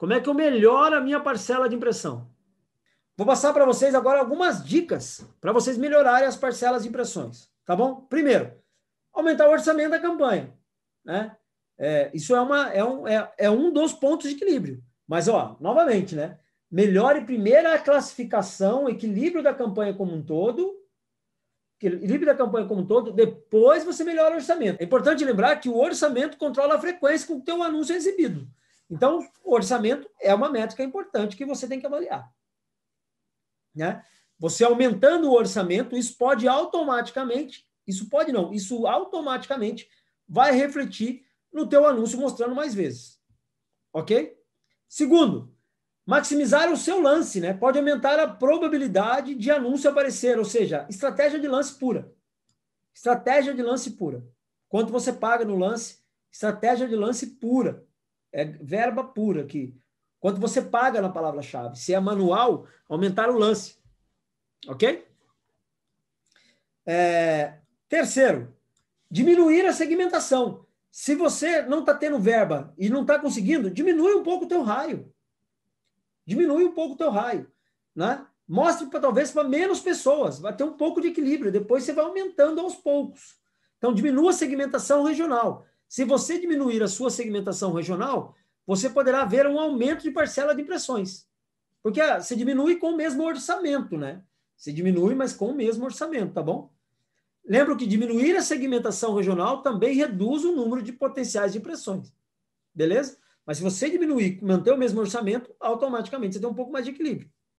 Como é que eu melhoro a minha parcela de impressão? Vou passar para vocês agora algumas dicas para vocês melhorarem as parcelas de impressões, tá bom? Primeiro, aumentar o orçamento da campanha, né? É, isso é, uma, é, um, é, é um dos pontos de equilíbrio. Mas, ó, novamente, né? Melhore primeiro a classificação, equilíbrio da campanha como um todo, equilíbrio da campanha como um todo, depois você melhora o orçamento. É importante lembrar que o orçamento controla a frequência com que o teu anúncio é exibido. Então, orçamento é uma métrica importante que você tem que avaliar. Né? Você aumentando o orçamento, isso pode automaticamente, isso pode não, isso automaticamente vai refletir no teu anúncio mostrando mais vezes. OK? Segundo, maximizar o seu lance, né? Pode aumentar a probabilidade de anúncio aparecer, ou seja, estratégia de lance pura. Estratégia de lance pura. Quanto você paga no lance? Estratégia de lance pura é verba pura aqui. Quanto você paga na palavra-chave. Se é manual, aumentar o lance. Ok? É, terceiro, diminuir a segmentação. Se você não está tendo verba e não está conseguindo, diminui um pouco o teu raio. Diminui um pouco o teu raio. Né? Mostre pra, talvez para menos pessoas. Vai ter um pouco de equilíbrio. Depois você vai aumentando aos poucos. Então, diminua a segmentação regional. Se você diminuir a sua segmentação regional, você poderá ver um aumento de parcela de impressões. Porque se ah, diminui com o mesmo orçamento, né? Se diminui, mas com o mesmo orçamento, tá bom? Lembro que diminuir a segmentação regional também reduz o número de potenciais de impressões. Beleza? Mas se você diminuir, manter o mesmo orçamento, automaticamente você tem um pouco mais de equilíbrio.